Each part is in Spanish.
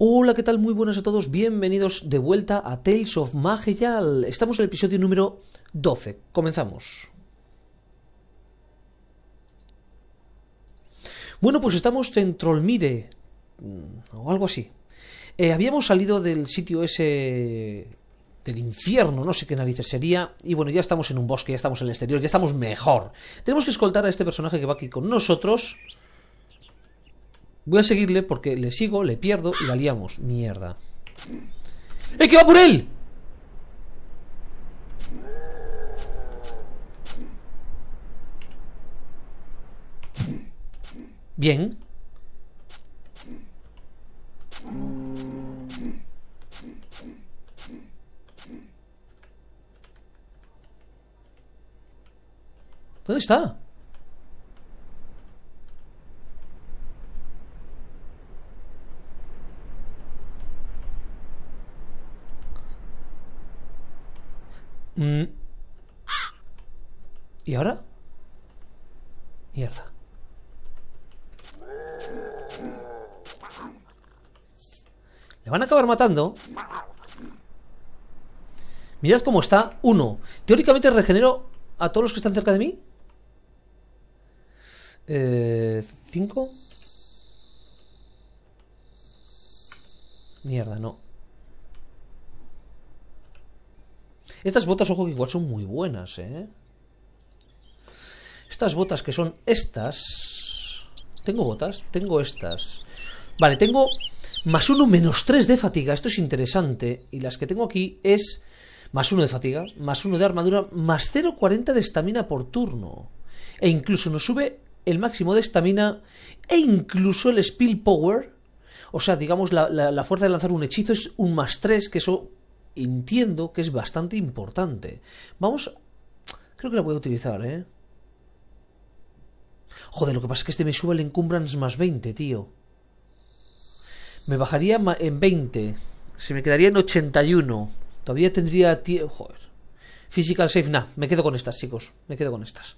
Hola, ¿qué tal? Muy buenas a todos, bienvenidos de vuelta a Tales of Magical. Estamos en el episodio número 12. Comenzamos. Bueno, pues estamos en Trollmire, mm, o algo así. Eh, habíamos salido del sitio ese del infierno, no sé qué narices sería. Y bueno, ya estamos en un bosque, ya estamos en el exterior, ya estamos mejor. Tenemos que escoltar a este personaje que va aquí con nosotros. Voy a seguirle porque le sigo, le pierdo y la liamos. Mierda. ¡Eh, que va por él! Bien. ¿Dónde está? Mm. ¿Y ahora? Mierda. Le van a acabar matando. Mirad cómo está. Uno. Teóricamente regenero a todos los que están cerca de mí. Eh, cinco. Mierda, no. Estas botas, ojo, que igual son muy buenas, ¿eh? Estas botas que son estas... ¿Tengo botas? Tengo estas. Vale, tengo más uno, menos tres de fatiga. Esto es interesante. Y las que tengo aquí es más uno de fatiga, más uno de armadura, más 0,40 de estamina por turno. E incluso nos sube el máximo de estamina e incluso el Spill Power. O sea, digamos, la, la, la, fuerza de lanzar un hechizo es un más 3, que eso entiendo que es bastante importante. Vamos, creo que la voy a utilizar, ¿eh? Joder, lo que pasa es que este me sube el encumbrance más 20, tío. Me bajaría en 20. Se me quedaría en 81. Todavía tendría... Joder. Physical Safe, nah. Me quedo con estas, chicos. Me quedo con estas.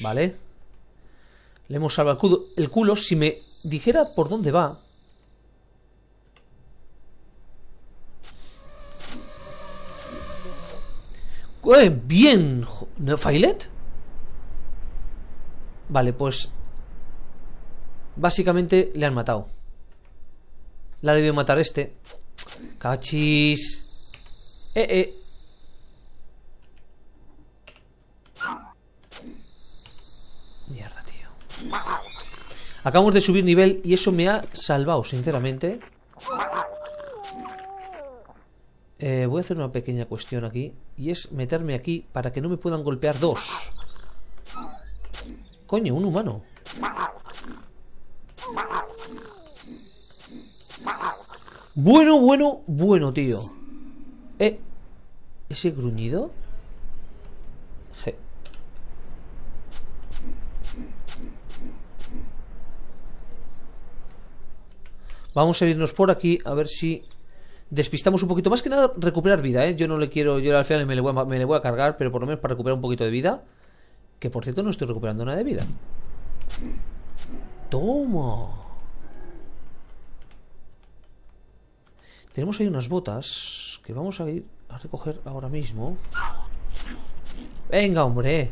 Vale. Le hemos salvado el culo. si me dijera por dónde va. bien. ¿No, ¿Failet? Vale, pues... Básicamente le han matado. La debió matar este. Cachis. Eh, eh. Acabamos de subir nivel y eso me ha salvado, sinceramente. Eh, voy a hacer una pequeña cuestión aquí. Y es meterme aquí para que no me puedan golpear dos. Coño, un humano. Bueno, bueno, bueno, tío. Eh. ¿Ese gruñido? Je. Vamos a irnos por aquí a ver si despistamos un poquito. Más que nada recuperar vida, ¿eh? Yo no le quiero... Yo al final me le, voy a, cargar, pero por lo menos para recuperar un poquito de vida. Que por cierto no estoy recuperando nada de vida. ¡Toma! Tenemos ahí unas botas que vamos a ir a recoger ahora mismo. Venga, hombre.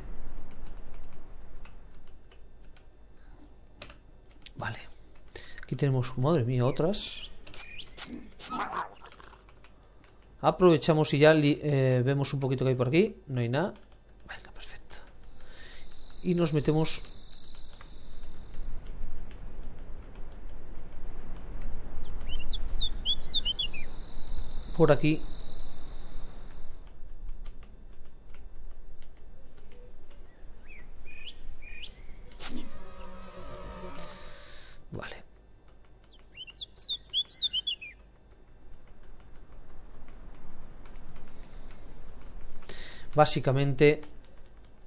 tenemos, madre mía, otras. Aprovechamos y ya eh, vemos un poquito que hay por aquí. No hay nada. Venga, perfecto. Y nos metemos... Por aquí Básicamente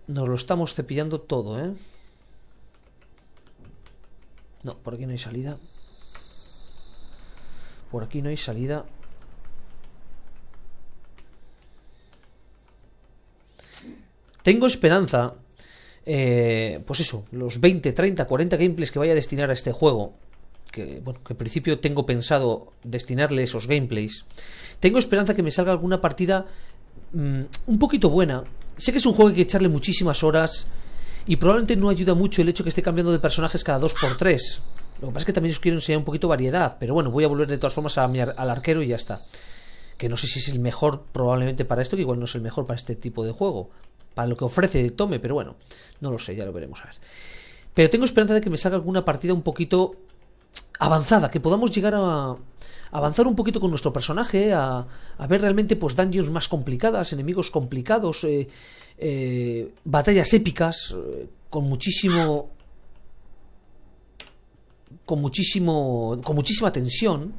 nos lo estamos cepillando todo, ¿eh? No, por aquí no hay salida. Por aquí no hay salida. Tengo esperanza. Eh, pues eso, los 20, 30, 40 gameplays que vaya a destinar a este juego. Que, bueno, que en principio tengo pensado destinarle esos gameplays. Tengo esperanza que me salga alguna partida Mm, un poquito buena. Sé que es un juego que hay que echarle muchísimas horas y probablemente no ayuda mucho el hecho que esté cambiando de personajes cada 2x3. Lo que pasa es que también os quiero enseñar un poquito variedad, pero bueno, voy a volver de todas formas a al arquero y ya está. Que no sé si es el mejor probablemente para esto, que igual no es el mejor para este tipo de juego. Para lo que ofrece Tome, pero bueno, no lo sé, ya lo veremos a ver. Pero tengo esperanza de que me salga alguna partida un poquito avanzada, que podamos llegar a, avanzar un poquito con nuestro personaje, a, ver realmente pues dungeons más complicadas, enemigos complicados, eh, eh, batallas épicas, eh, con muchísimo... con muchísimo... con muchísima tensión.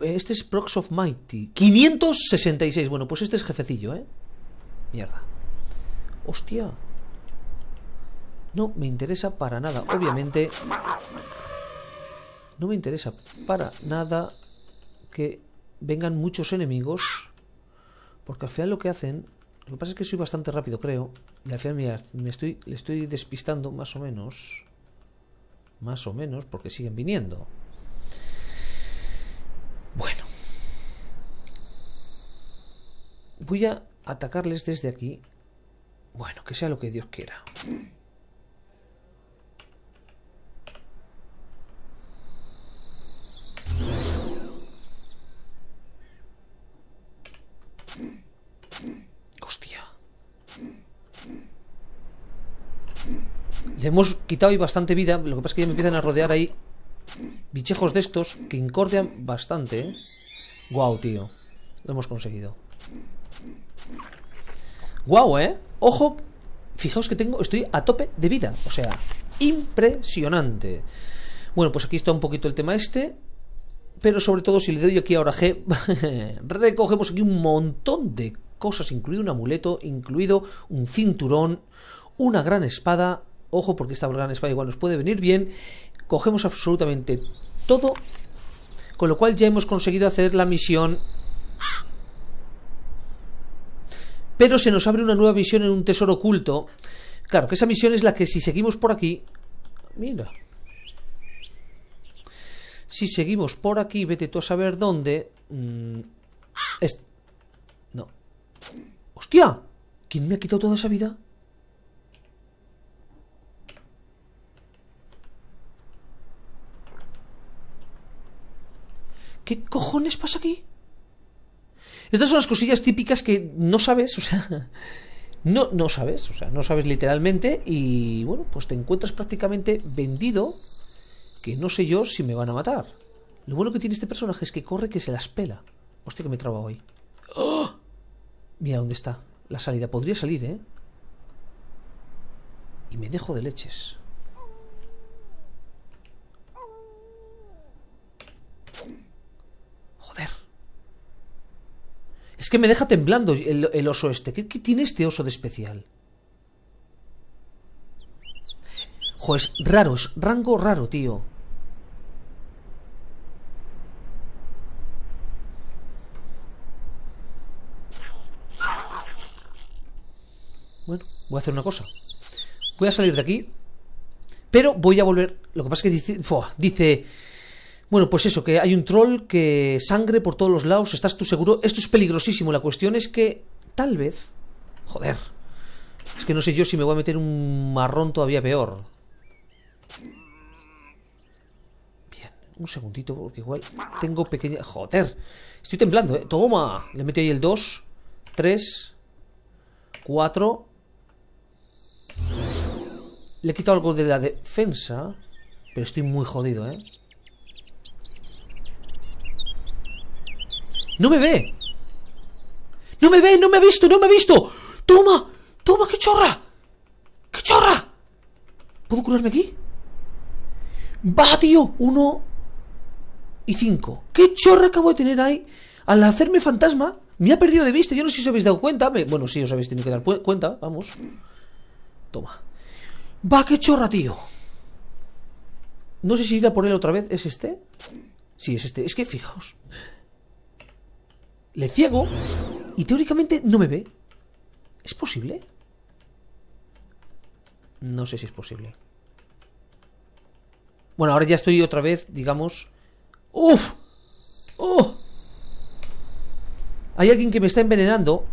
Este es Prox of Mighty. 566. Bueno, pues este es jefecillo, ¿eh? Mierda. Hostia. No me interesa para nada, obviamente. No me interesa para nada que vengan muchos enemigos. Porque al final lo que hacen... Lo que pasa es que soy bastante rápido, creo. Y al final, me estoy, le estoy despistando más o menos. Más o menos, porque siguen viniendo. Bueno. Voy a atacarles desde aquí. Bueno, que sea lo que Dios quiera. Le hemos quitado ahí bastante vida. Lo que pasa es que ya me empiezan a rodear ahí bichejos de estos que incordian bastante, ¿eh? tío. Lo hemos conseguido. Guau, ¿eh? Ojo, fijaos que tengo, estoy a tope de vida. O sea, impresionante. Bueno, pues aquí está un poquito el tema este. Pero sobre todo, si le doy aquí ahora G, recogemos aquí un montón de cosas, incluido un amuleto, incluido un cinturón, una gran espada, ojo porque esta gran Espada igual nos puede venir bien, cogemos absolutamente todo, con lo cual ya hemos conseguido hacer la misión... Pero se nos abre una nueva misión en un tesoro oculto. Claro, que esa misión es la que si seguimos por aquí... Mira. Si seguimos por aquí, vete tú a saber dónde... Mm, no. ¡Hostia! ¿Quién me ha quitado toda esa vida? cojones pasa aquí? Estas son las cosillas típicas que no sabes, o sea, no, no sabes, o sea, no sabes literalmente y bueno, pues te encuentras prácticamente vendido que no sé yo si me van a matar. Lo bueno que tiene este personaje es que corre que se las pela. Hostia, que me traba hoy. ahí Mira dónde está la salida. Podría salir, ¿eh? Y me dejo de leches. Es que me deja temblando el, oso este. ¿Qué, ¿Qué, tiene este oso de especial? Joder, es raro, es rango raro, tío. Bueno, voy a hacer una cosa. Voy a salir de aquí. Pero voy a volver. Lo que pasa es que dice. Fua, dice. Bueno, pues eso, que hay un troll que sangre por todos los lados, estás tú seguro. Esto es peligrosísimo, la cuestión es que tal vez... Joder. Es que no sé yo si me voy a meter un marrón todavía peor. Bien, un segundito, porque igual tengo pequeña... Joder. Estoy temblando, ¿eh? Toma. Le metí ahí el 2, 3, 4. Le he quitado algo de la defensa, pero estoy muy jodido, ¿eh? No me ve. No me ve, no me ha visto, no me ha visto. Toma, toma, qué chorra. ¡Qué chorra! ¿Puedo curarme aquí? ¡Va, tío! Uno y cinco. ¡Qué chorra acabo de tener ahí! Al hacerme fantasma, me ha perdido de vista. Yo no sé si os habéis dado cuenta. Bueno, sí, os habéis tenido que dar cuenta. Vamos. Toma. ¡Va, qué chorra, tío! No sé si ir a por él otra vez. ¿Es este? Sí, es este. Es que fijaos. Le ciego y teóricamente no me ve. ¿Es posible? No sé si es posible. Bueno, ahora ya estoy otra vez, digamos... ¡Uf! ¡Oh! Hay alguien que me está envenenando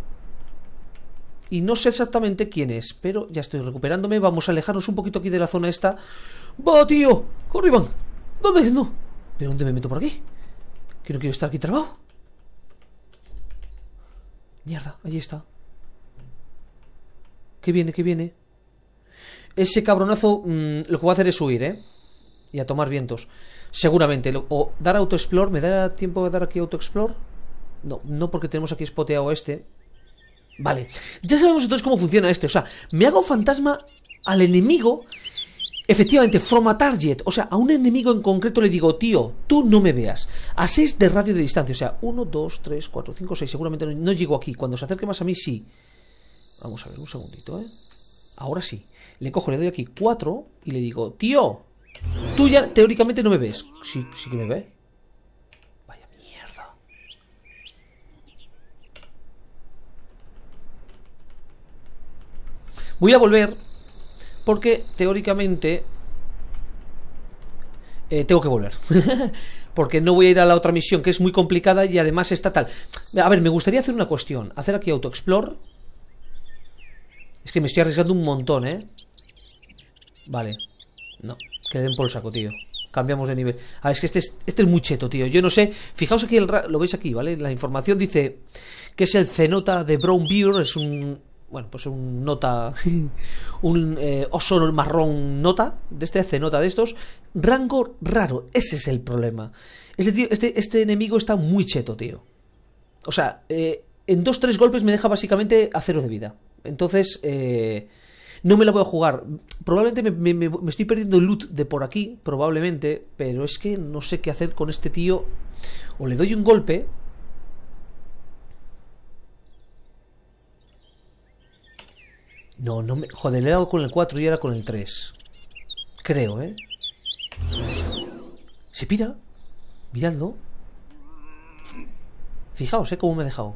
y no sé exactamente quién es, pero ya estoy recuperándome. Vamos a alejarnos un poquito aquí de la zona esta. ¡Va, tío! ¡Corriban! ¿Dónde es? No. ¿Pero dónde me meto por aquí? Que yo quiero estar aquí trabado. Mierda, allí está. ¿Qué viene, ¿Qué viene. Ese cabronazo mm, lo que va a hacer es huir, ¿eh? Y a tomar vientos. Seguramente. o dar autoexplor, ¿Me da tiempo de dar aquí autoexplor. No, no porque tenemos aquí spoteado este. Vale. Ya sabemos entonces cómo funciona este. O sea, me hago fantasma al enemigo Efectivamente, from a target, o sea, a un enemigo en concreto le digo, tío, tú no me veas, a 6 de radio de distancia, o sea, 1, 2, 3, 4, 5, 6, seguramente no, no llego aquí, cuando se acerque más a mí sí. Vamos a ver, un segundito, ¿eh? Ahora sí, le cojo, le doy aquí 4 y le digo, tío, tú ya teóricamente no me ves, sí, sí que me ve. Vaya mierda. Voy a volver porque teóricamente eh, tengo que volver. porque no voy a ir a la otra misión, que es muy complicada y además está tal. A ver, me gustaría hacer una cuestión. Hacer aquí autoexplore. Es que me estoy arriesgando un montón, ¿eh? Vale. No, queden por el saco, tío. Cambiamos de nivel. Ah, es que este es, este es muy cheto, tío. Yo no sé. Fijaos aquí, el, lo veis aquí, ¿vale? La información dice que es el cenota de Brown Beer. Es un bueno, pues un nota, un eh, oso marrón nota, de este hace nota de estos, rango raro, ese es el problema. Este, tío, este, este enemigo está muy cheto, tío. O sea, eh, en dos tres golpes me deja básicamente a cero de vida. Entonces, eh, no me la voy a jugar. Probablemente me, me, estoy perdiendo loot de por aquí, probablemente, pero es que no sé qué hacer con este tío. O le doy un golpe, No, no me... Joder, le he dado con el 4 y ahora con el 3. Creo, ¿eh? Se pira. Miradlo. Fijaos, ¿eh? Cómo me he dejado.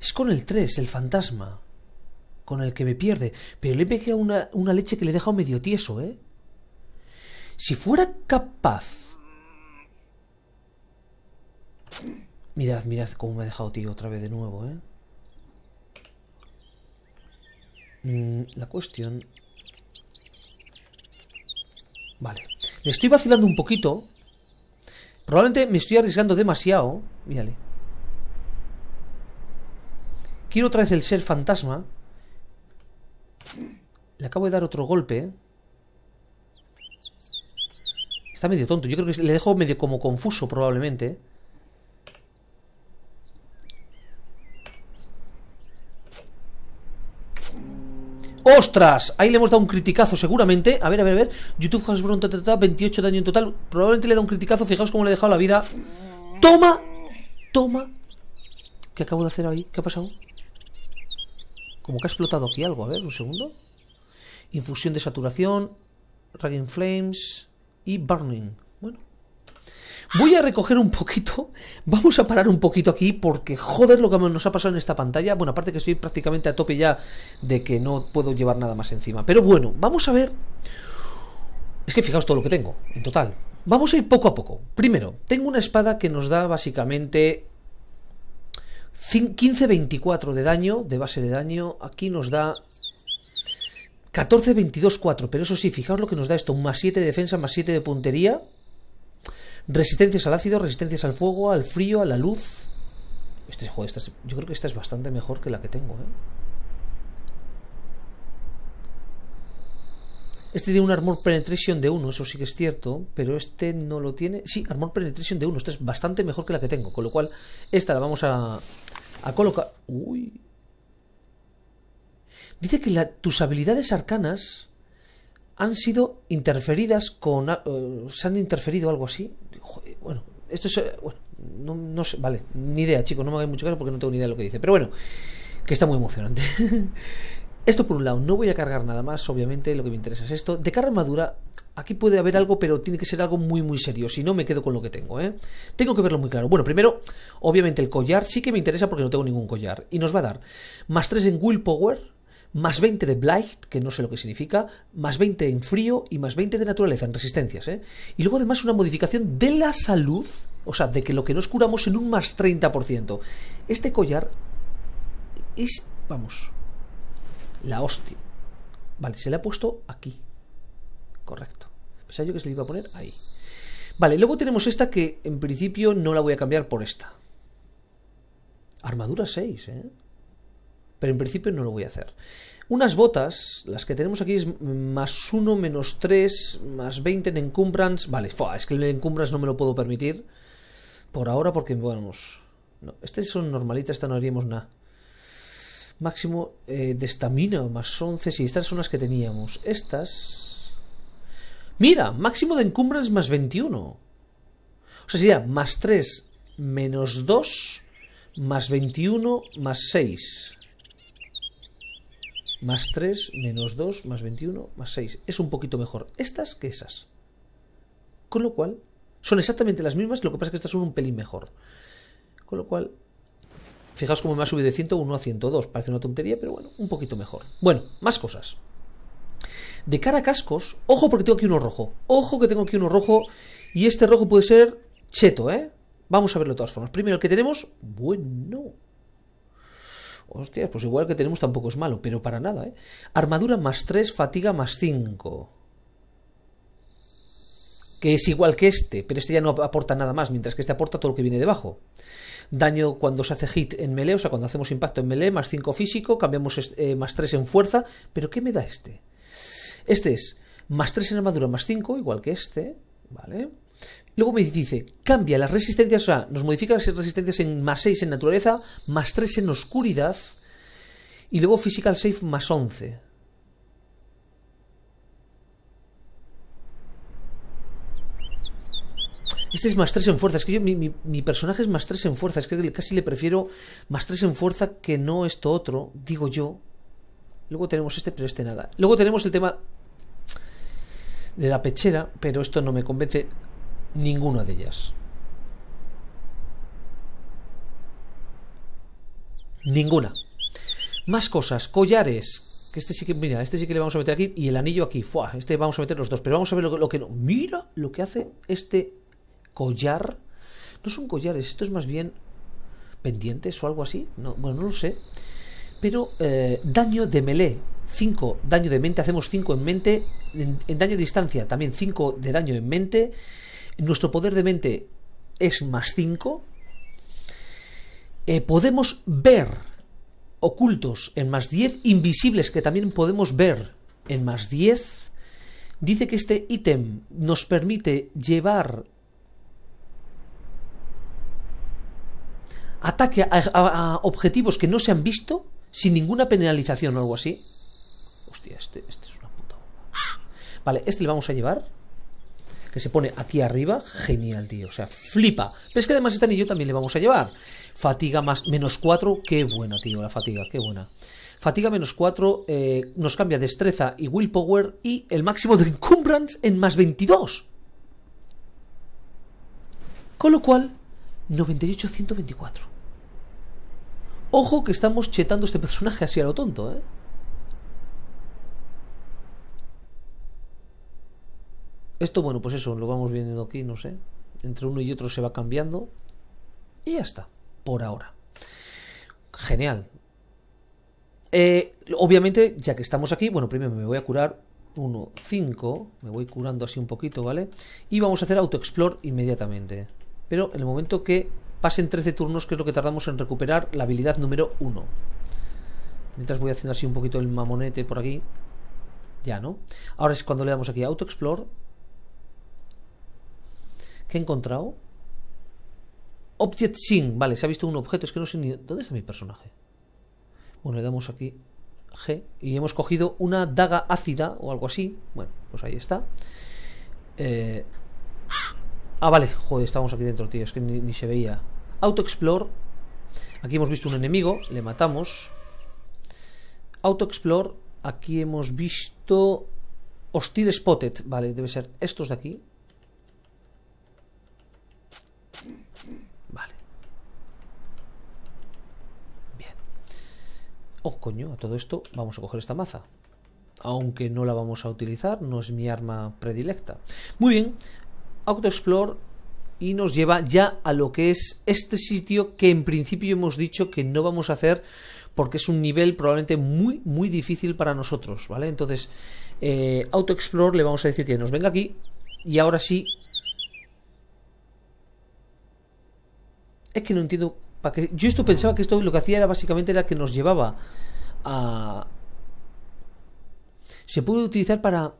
Es con el 3, el fantasma. Con el que me pierde. Pero le he pegado una, una leche que le he dejado medio tieso, ¿eh? Si fuera capaz... Mirad, mirad cómo me ha dejado, tío, otra vez de nuevo, ¿eh? Mm, la cuestión... Vale. Le estoy vacilando un poquito. Probablemente me estoy arriesgando demasiado. Mírale. Quiero otra vez el ser fantasma. Le acabo de dar otro golpe, eh medio tonto. Yo creo que le dejo medio como confuso probablemente. ¡Ostras! Ahí le hemos dado un criticazo seguramente. A ver, a ver, a ver. YouTube has Hasbro, 28 daño en total. Probablemente le da un criticazo. Fijaos cómo le he dejado la vida. ¡Toma! ¡Toma! ¿Qué acabo de hacer ahí? ¿Qué ha pasado? Como que ha explotado aquí algo. A ver, un segundo. Infusión de saturación. Raging Flames y Burning. Bueno, voy a recoger un poquito. Vamos a parar un poquito aquí porque joder lo que nos ha pasado en esta pantalla. Bueno, aparte que estoy prácticamente a tope ya de que no puedo llevar nada más encima. Pero bueno, vamos a ver. Es que fijaos todo lo que tengo, en total. Vamos a ir poco a poco. Primero, tengo una espada que nos da básicamente 15-24 de daño, de base de daño. Aquí nos da 14, 22, 4. Pero eso sí, fijaos lo que nos da esto. más 7 de defensa, más 7 de puntería. Resistencias al ácido, resistencias al fuego, al frío, a la luz. Este, joder, yo creo que esta es bastante mejor que la que tengo. ¿eh? Este tiene un armor penetration de 1, eso sí que es cierto. Pero este no lo tiene. Sí, armor penetration de 1. Esta es bastante mejor que la que tengo. Con lo cual, esta la vamos a, a colocar. Uy, Dice que tus habilidades arcanas han sido interferidas con... Eh, se han interferido algo así. bueno, esto es... Eh, bueno, no, sé, vale, ni idea, chicos, no me hagáis mucho caso porque no tengo ni idea de lo que dice. Pero bueno, que está muy emocionante. esto por un lado, no voy a cargar nada más, obviamente, lo que me interesa es esto. De cara armadura, aquí puede haber algo, pero tiene que ser algo muy, muy serio. Si no, me quedo con lo que tengo, ¿eh? Tengo que verlo muy claro. Bueno, primero, obviamente, el collar sí que me interesa porque no tengo ningún collar. Y nos va a dar más 3 en willpower más 20 de Blight, que no sé lo que significa, más 20 en frío y más 20 de naturaleza, en resistencias. ¿eh? Y luego además una modificación de la salud, o sea, de que lo que nos curamos en un más 30%. Este collar es, vamos, la hostia. Vale, se le ha puesto aquí. Correcto. Pensaba yo que se le iba a poner ahí. Vale, luego tenemos esta que en principio no la voy a cambiar por esta. Armadura 6, ¿eh? pero en principio no lo voy a hacer. Unas botas, las que tenemos aquí es más 1, menos 3, más 20 en encumbrance. Vale, es que el encumbrance no me lo puedo permitir por ahora porque, vamos, pues, no, estas son normalitas, esta no haríamos nada. Máximo eh, de estamina, más 11, sí, estas son las que teníamos. Estas... Mira, máximo de encumbrance más 21. O sea, sería más 3, menos 2, más 21, más 6 más 3, menos 2, más 21, más 6. Es un poquito mejor estas que esas. Con lo cual, son exactamente las mismas, lo que pasa es que estas son un pelín mejor. Con lo cual, fijaos cómo me ha subido de 101 a 102. Parece una tontería, pero bueno, un poquito mejor. Bueno, más cosas. De cara a cascos, ojo porque tengo aquí uno rojo. Ojo que tengo aquí uno rojo. Y este rojo puede ser cheto, ¿eh? Vamos a verlo de todas formas. Primero, el que tenemos, bueno, Hostias, pues igual que tenemos tampoco es malo, pero para nada, ¿eh? Armadura más 3, fatiga más 5. Que es igual que este, pero este ya no aporta nada más, mientras que este aporta todo lo que viene debajo. Daño cuando se hace hit en melee, o sea, cuando hacemos impacto en melee, más 5 físico, cambiamos eh, más 3 en fuerza, pero ¿qué me da este? Este es más 3 en armadura, más 5, igual que este, ¿vale? Luego me dice, cambia las resistencias, o sea, nos modifica las resistencias en más 6 en naturaleza, más 3 en oscuridad, y luego physical safe más 11. Este es más 3 en fuerza. Es que yo, mi, mi, personaje es más 3 en fuerza. Es que casi le prefiero más 3 en fuerza que no esto otro, digo yo. Luego tenemos este, pero este nada. Luego tenemos el tema de la pechera, pero esto no me convence ninguna de ellas. Ninguna. Más cosas, collares. Que este sí que, mira, este sí que le vamos a meter aquí. Y el anillo aquí. Fuah, este vamos a meter los dos. Pero vamos a ver lo, que no. Mira lo que hace este collar. No son collares, esto es más bien pendientes o algo así. No, bueno, no lo sé. Pero eh, daño de melee. 5 daño de mente, hacemos 5 en mente. En, en, daño de distancia, también 5 de daño en mente nuestro poder de mente es más 5, eh, podemos ver ocultos en más 10, invisibles que también podemos ver en más 10. Dice que este ítem nos permite llevar ataque a, objetivos que no se han visto sin ninguna penalización o algo así. Hostia, este, este es una puta bomba. Vale, este le vamos a llevar que se pone aquí arriba, genial, tío. O sea, flipa. Pero es que además este anillo también le vamos a llevar. Fatiga más menos 4, qué buena, tío, la fatiga, qué buena. Fatiga menos 4 eh, nos cambia destreza y willpower y el máximo de encumbrance en más 22. Con lo cual, 98 Ojo que estamos chetando este personaje así a lo tonto, ¿eh? Esto, bueno, pues eso, lo vamos viendo aquí, no sé. Entre uno y otro se va cambiando. Y ya está, por ahora. Genial. Eh, obviamente, ya que estamos aquí, bueno, primero me voy a curar Uno, 5. Me voy curando así un poquito, ¿vale? Y vamos a hacer explore inmediatamente. Pero en el momento que pasen 13 turnos, que es lo que tardamos en recuperar la habilidad número 1. Mientras voy haciendo así un poquito el mamonete por aquí. Ya, ¿no? Ahora es cuando le damos aquí a explore ¿Qué he encontrado? Object sin Vale, se ha visto un objeto. Es que no sé ni... ¿Dónde está mi personaje? Bueno, le damos aquí G. Y hemos cogido una daga ácida o algo así. Bueno, pues ahí está. Eh... Ah, vale. Joder, estamos aquí dentro, tío. Es que ni, se veía. Auto Explore. Aquí hemos visto un enemigo. Le matamos. Auto Explore. Aquí hemos visto... Hostile Spotted. Vale, debe ser estos de aquí. Oh, coño, a todo esto vamos a coger esta maza. Aunque no la vamos a utilizar, no es mi arma predilecta. Muy bien, auto-explore y nos lleva ya a lo que es este sitio que en principio hemos dicho que no vamos a hacer porque es un nivel probablemente muy, muy difícil para nosotros, ¿vale? Entonces, eh, auto-explore, le vamos a decir que nos venga aquí y ahora sí... Es que no entiendo yo esto pensaba que esto lo que hacía era básicamente era que nos llevaba a... Se puede utilizar para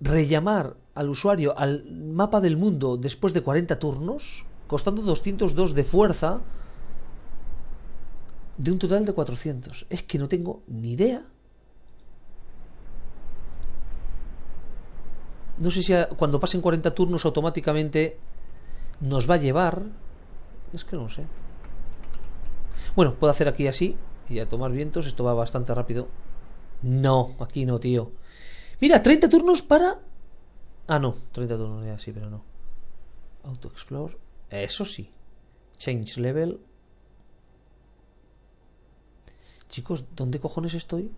rellamar al usuario al mapa del mundo después de 40 turnos, costando 202 de fuerza, de un total de 400. Es que no tengo ni idea. No sé si cuando pasen 40 turnos automáticamente nos va a llevar. Es que no sé. Bueno, puedo hacer aquí así y a tomar vientos. Esto va bastante rápido. No, aquí no, tío. Mira, 30 turnos para... Ah, no, 30 turnos ya sí, pero no. Auto Explore. Eso sí. Change level. Chicos, ¿dónde cojones estoy?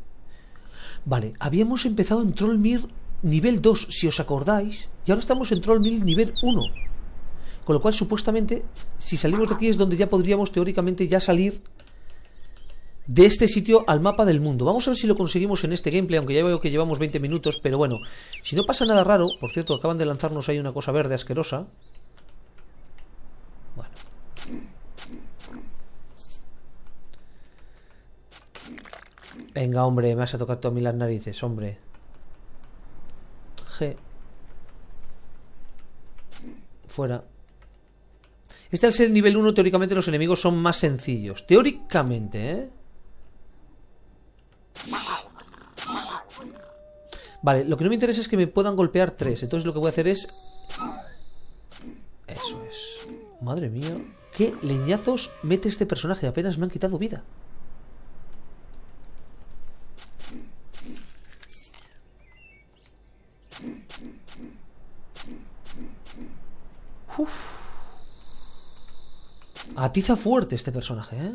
Vale, habíamos empezado en Trollmir nivel 2, si os acordáis, y ahora estamos en Trollmir nivel 1. Con lo cual, supuestamente, si salimos de aquí es donde ya podríamos teóricamente ya salir de este sitio al mapa del mundo. Vamos a ver si lo conseguimos en este gameplay, aunque ya veo que llevamos 20 minutos, pero bueno, si no pasa nada raro, por cierto, acaban de lanzarnos ahí una cosa verde asquerosa. Bueno. Venga, hombre, me vas a tocar a mí las narices, hombre. G. Fuera. Este al ser nivel 1, teóricamente los enemigos son más sencillos. Teóricamente, ¿eh? Vale, lo que no me interesa es que me puedan golpear tres. Entonces lo que voy a hacer es... Eso es. Madre mía. ¿Qué leñazos mete este personaje? Apenas me han quitado vida. Uf. Atiza fuerte este personaje, ¿eh?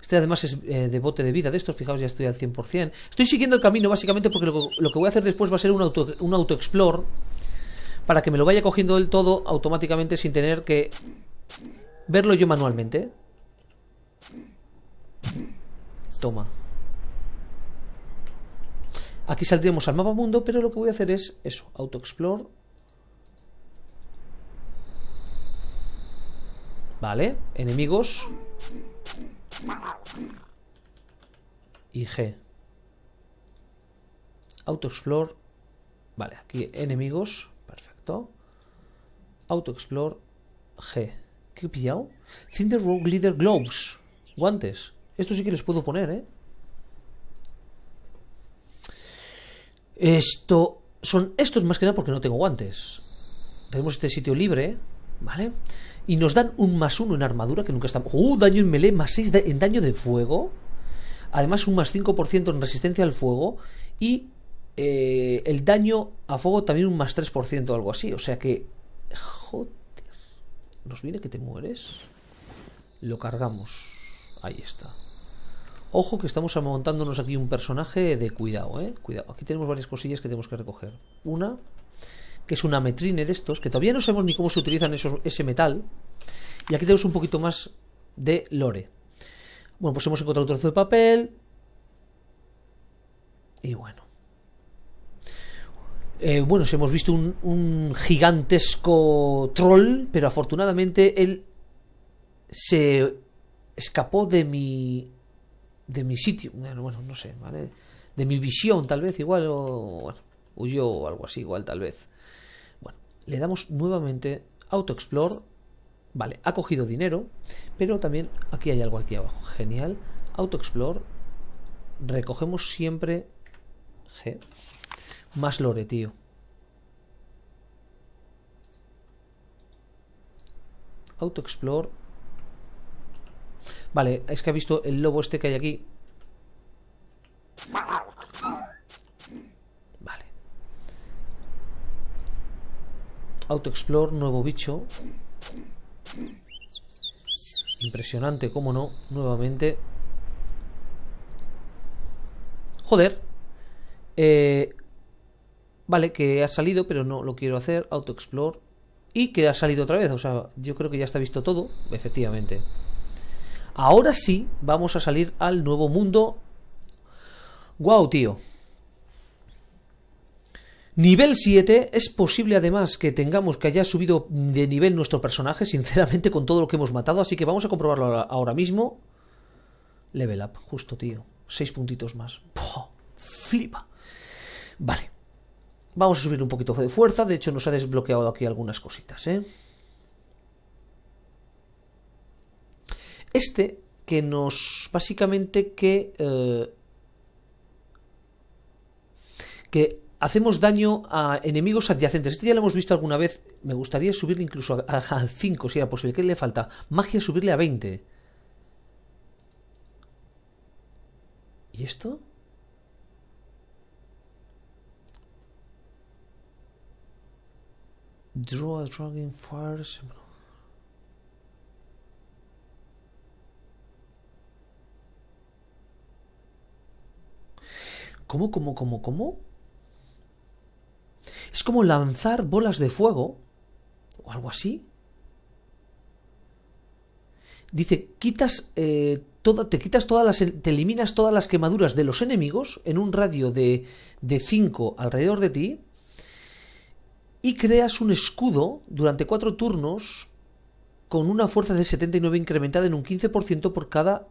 Este además es eh, de bote de vida de estos, fijaos, ya estoy al 100%. Estoy siguiendo el camino básicamente porque lo, que voy a hacer después va a ser un auto, un auto explore para que me lo vaya cogiendo del todo automáticamente sin tener que verlo yo manualmente. Toma. Aquí saldríamos al mapa mundo, pero lo que voy a hacer es eso, auto explore Vale, enemigos. Y G. Auto-explore Vale, aquí enemigos. Perfecto. Auto-explore G. ¿Qué he pillado? Cinder Rogue Leader Globes Guantes. Esto sí que les puedo poner, ¿eh? Esto... Son estos más que nada porque no tengo guantes. Tenemos este sitio libre, ¿vale? vale y nos dan un más uno en armadura, que nunca estamos. ¡Uh! Daño en melee, más 6 en daño de fuego. Además, un más 5% en resistencia al fuego. Y eh, el daño a fuego también un más 3% o algo así. O sea que. Joder. Nos viene que te mueres. Lo cargamos. Ahí está. Ojo que estamos montándonos aquí un personaje de cuidado, ¿eh? Cuidado. Aquí tenemos varias cosillas que tenemos que recoger. Una, que es una metrine de estos, que todavía no sabemos ni cómo se utilizan esos, ese metal. Y aquí tenemos un poquito más de lore. Bueno, pues hemos encontrado un trozo de papel. Y bueno. Eh, bueno, hemos visto un, gigantesco troll, pero afortunadamente él se escapó de mi de mi sitio, eh, bueno, no sé, ¿vale? De mi visión, tal vez, igual, o bueno, huyó o algo así, igual, tal vez le damos nuevamente auto-explore Vale, ha cogido dinero, pero también aquí hay algo aquí abajo. Genial. auto-explore Recogemos siempre G. Más lore, tío. Auto-explore Vale, es que ha visto el lobo este que hay aquí. explore nuevo bicho. Impresionante, cómo no, nuevamente. Joder. Eh, vale, que ha salido, pero no lo quiero hacer. explore Y que ha salido otra vez. O sea, yo creo que ya está visto todo. Efectivamente. Ahora sí, vamos a salir al nuevo mundo. ¡Guau, tío! Nivel 7, es posible además que tengamos que haya subido de nivel nuestro personaje, sinceramente, con todo lo que hemos matado, así que vamos a comprobarlo ahora mismo. Level up, justo, tío. Seis puntitos más. flipa. Vale. Vamos a subir un poquito de fuerza, de hecho nos ha desbloqueado aquí algunas cositas, ¿eh? Este, que nos... básicamente que... Eh, que hacemos daño a enemigos adyacentes. Este ya lo hemos visto alguna vez. Me gustaría subirle incluso a 5 si era posible. ¿Qué le falta? Magia subirle a 20. ¿Y esto? Draw a Dragon cómo, cómo, cómo? como lanzar bolas de fuego o algo así. Dice, quitas, eh, te quitas todas las, te eliminas todas las quemaduras de los enemigos en un radio de, de 5 alrededor de ti y creas un escudo durante 4 turnos con una fuerza de 79 incrementada en un 15% por cada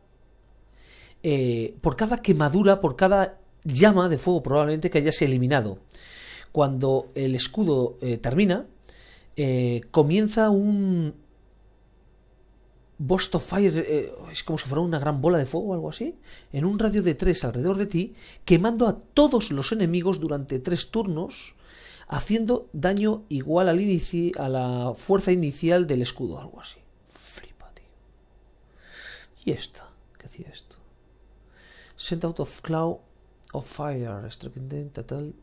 eh, por cada quemadura, por cada llama de fuego probablemente que hayas eliminado. Cuando el escudo eh, termina, eh, comienza un Burst of Fire, eh, es como si fuera una gran bola de fuego o algo así, en un radio de 3 alrededor de ti, quemando a todos los enemigos durante 3 turnos, haciendo daño igual al inici a la fuerza inicial del escudo, o algo así. Flipa, tío. ¿Y esta? ¿Qué hacía esto? Sent out of cloud of fire, tal,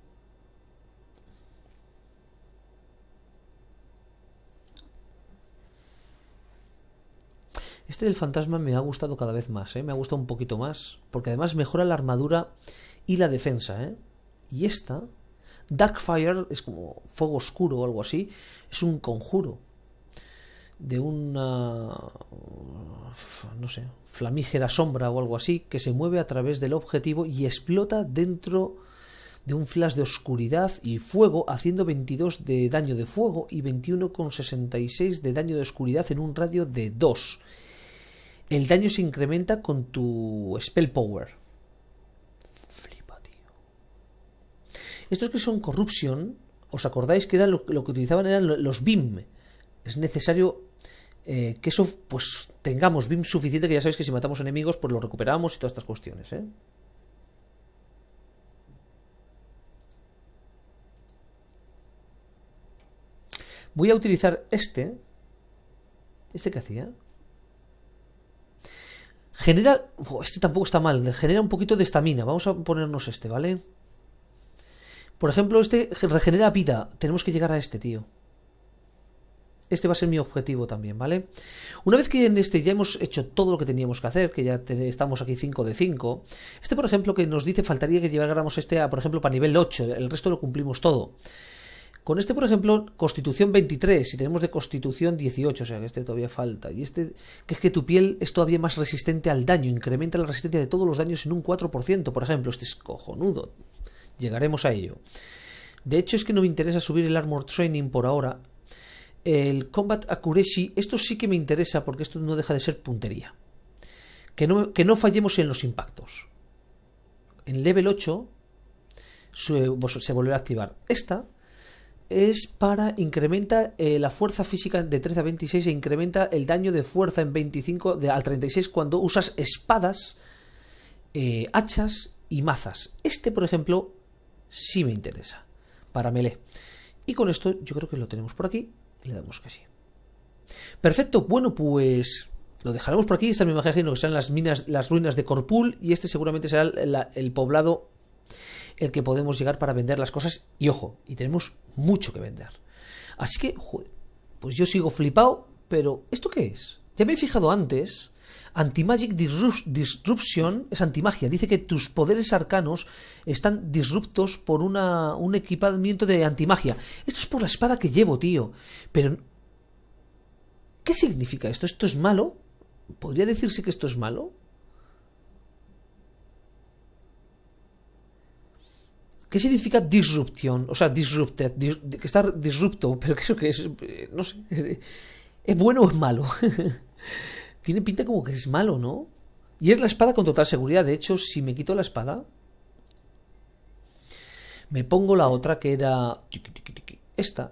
Este del fantasma me ha gustado cada vez más, ¿eh? me ha gustado un poquito más, porque además mejora la armadura y la defensa. ¿eh? Y esta, Darkfire, es como fuego oscuro o algo así, es un conjuro de una, no sé, flamígera sombra o algo así, que se mueve a través del objetivo y explota dentro de un flash de oscuridad y fuego, haciendo 22 de daño de fuego y 21,66 de daño de oscuridad en un radio de 2 el daño se incrementa con tu spell power. Flipa, tío. Estos que son corrupción, ¿os acordáis que era lo, que utilizaban eran los BIM? Es necesario eh, que eso, pues, tengamos BIM suficiente que ya sabéis que si matamos enemigos, pues lo recuperamos y todas estas cuestiones, ¿eh? Voy a utilizar este. ¿Este que hacía? Genera. Este tampoco está mal. Genera un poquito de estamina. Vamos a ponernos este, ¿vale? Por ejemplo, este regenera vida. Tenemos que llegar a este, tío. Este va a ser mi objetivo también, ¿vale? Una vez que en este ya hemos hecho todo lo que teníamos que hacer, que ya estamos aquí 5 de 5, este, por ejemplo, que nos dice faltaría que lleváramos este, a, por ejemplo, para nivel 8, el resto lo cumplimos todo. Con este, por ejemplo, Constitución 23, y tenemos de Constitución 18, o sea que este todavía falta. Y este, que es que tu piel es todavía más resistente al daño, incrementa la resistencia de todos los daños en un 4%, por ejemplo. Este es cojonudo. Llegaremos a ello. De hecho, es que no me interesa subir el Armor Training por ahora. El Combat Accuracy, esto sí que me interesa porque esto no deja de ser puntería. Que no, que no fallemos en los impactos. En level 8 se volverá a activar esta es para incrementa eh, la fuerza física de 13 a 26 e incrementa el daño de fuerza en 25 de, al 36 cuando usas espadas, eh, hachas y mazas. Este, por ejemplo, sí me interesa para melee. Y con esto yo creo que lo tenemos por aquí y le damos que sí. Perfecto, bueno pues lo dejaremos por aquí. Esta me imagino que serán las minas, las ruinas de Corpul y este seguramente será el poblado el que podemos llegar para vender las cosas y ojo, y tenemos mucho que vender. Así que, pues yo sigo flipado, pero ¿esto qué es? Ya me he fijado antes, Antimagic Disruption es antimagia. Dice que tus poderes arcanos están disruptos por un equipamiento de antimagia. Esto es por la espada que llevo, tío. Pero... ¿Qué significa esto? ¿Esto es malo? ¿Podría decirse que esto es malo? ¿Qué significa disrupción? O sea, disrupted, que estar disrupto, pero que eso que es? Eh, no sé, ¿es bueno o es malo? Tiene pinta como que es malo, ¿no? Y es la espada con total seguridad. De hecho, si me quito la espada, me pongo la otra que era esta.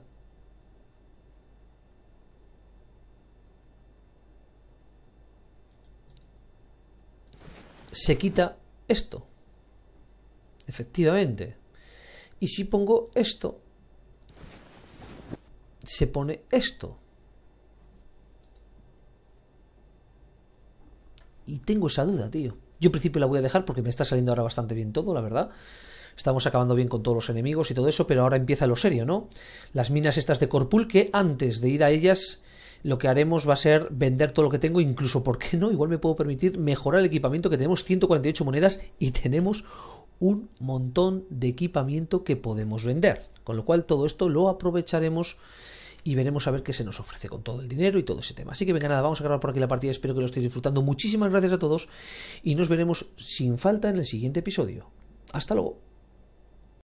Se quita esto. Efectivamente. Y si pongo esto, se pone esto. Y tengo esa duda, tío. Yo en principio la voy a dejar porque me está saliendo ahora bastante bien todo, la verdad. Estamos acabando bien con todos los enemigos y todo eso, pero ahora empieza lo serio, ¿no? Las minas estas de Corpul que antes de ir a ellas lo que haremos va a ser vender todo lo que tengo, incluso, ¿por qué no? Igual me puedo permitir mejorar el equipamiento que tenemos 148 monedas y tenemos un montón de equipamiento que podemos vender. Con lo cual todo esto lo aprovecharemos y veremos a ver qué se nos ofrece con todo el dinero y todo ese tema. Así que venga, nada, vamos a acabar por aquí la partida. Espero que lo estéis disfrutando. Muchísimas gracias a todos y nos veremos sin falta en el siguiente episodio. Hasta luego.